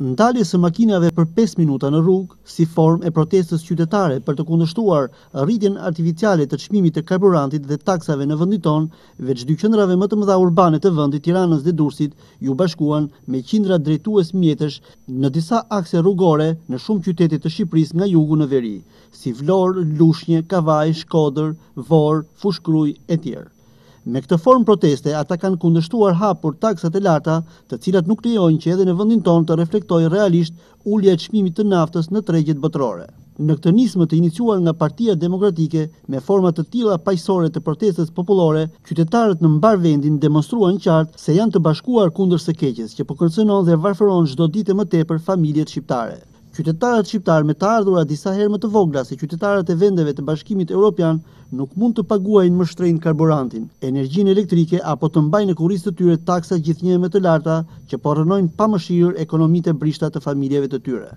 Ndalje së makinave për 5 minuta në rrugë, si form e protestës qytetare për të kundështuar rritjen artificiale të qmimit të karburantit dhe taksave në vëndit ton, veç dy qëndrave më të mëdha urbane të vëndit tiranës dhe dursit, ju bashkuan me qindra drejtues mjetësh në disa akse rrugore në shumë qytetit të Shqipëris nga jugu në veri, si vlorë, lushnje, kavaj, shkodër, vorë, fushkruj e tjerë. Me këtë formë proteste, ata kanë kundështuar hapur taksat e larta, të cilat nuk të jojnë që edhe në vëndin tonë të reflektoj realisht ullja e qmimit të naftës në tregjet botërore. Në këtë nismë të iniciuar nga partia demokratike, me format të tila pajësore të protestës populore, qytetarët në mbar vendin demonstruan qartë se janë të bashkuar kundër së keqes që përkërcënon po dhe varfëron shdo dite më tepër familjet shqiptare qytetarët shqiptarë me të ardhura disa herë më të vogla se qytetarët e vendeve të bashkimit Europian nuk mund të paguajnë më shtrejnë karburantin, energjin elektrike apo të mbajnë e kuris të tyre taksa gjithnjë me të larta që porënojnë pa më shirë ekonomite brishta të familjeve të tyre.